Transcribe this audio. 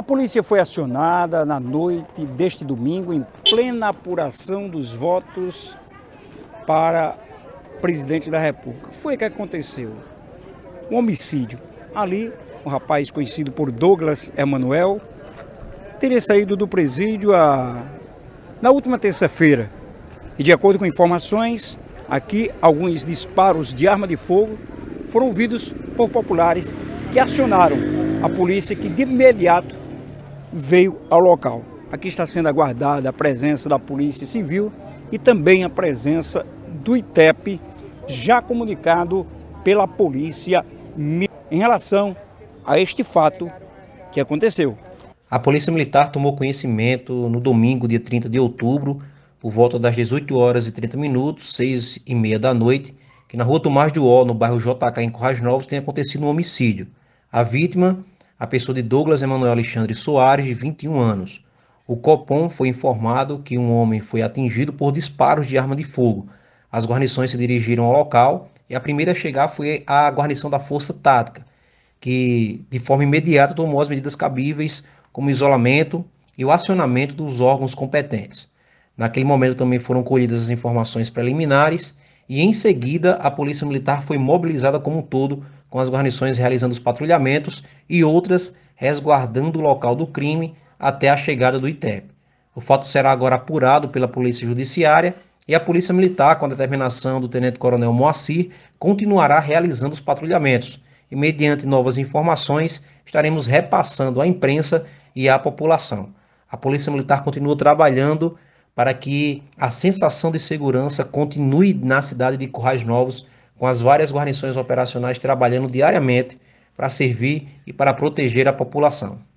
A polícia foi acionada na noite deste domingo em plena apuração dos votos para presidente da República. O que foi que aconteceu? Um homicídio. Ali, um rapaz conhecido por Douglas Emanuel teria saído do presídio a... na última terça-feira. E de acordo com informações, aqui alguns disparos de arma de fogo foram ouvidos por populares que acionaram a polícia que de imediato veio ao local. Aqui está sendo aguardada a presença da Polícia Civil e também a presença do ITEP, já comunicado pela Polícia Militar em relação a este fato que aconteceu. A Polícia Militar tomou conhecimento no domingo, dia 30 de outubro, por volta das 18 horas e 30 minutos, 6 e meia da noite, que na rua Tomás de Uol, no bairro JK, em Corrais Novos, tem acontecido um homicídio. A vítima a pessoa de Douglas Emanuel Alexandre Soares, de 21 anos. O Copom foi informado que um homem foi atingido por disparos de arma de fogo. As guarnições se dirigiram ao local e a primeira a chegar foi a guarnição da Força Tática, que de forma imediata tomou as medidas cabíveis, como isolamento e o acionamento dos órgãos competentes. Naquele momento também foram colhidas as informações preliminares e em seguida a Polícia Militar foi mobilizada como um todo com as guarnições realizando os patrulhamentos e outras resguardando o local do crime até a chegada do ITEP. O fato será agora apurado pela Polícia Judiciária e a Polícia Militar, com a determinação do Tenente-Coronel Moacir, continuará realizando os patrulhamentos e, mediante novas informações, estaremos repassando à imprensa e à população. A Polícia Militar continua trabalhando para que a sensação de segurança continue na cidade de Currais Novos com as várias guarnições operacionais trabalhando diariamente para servir e para proteger a população.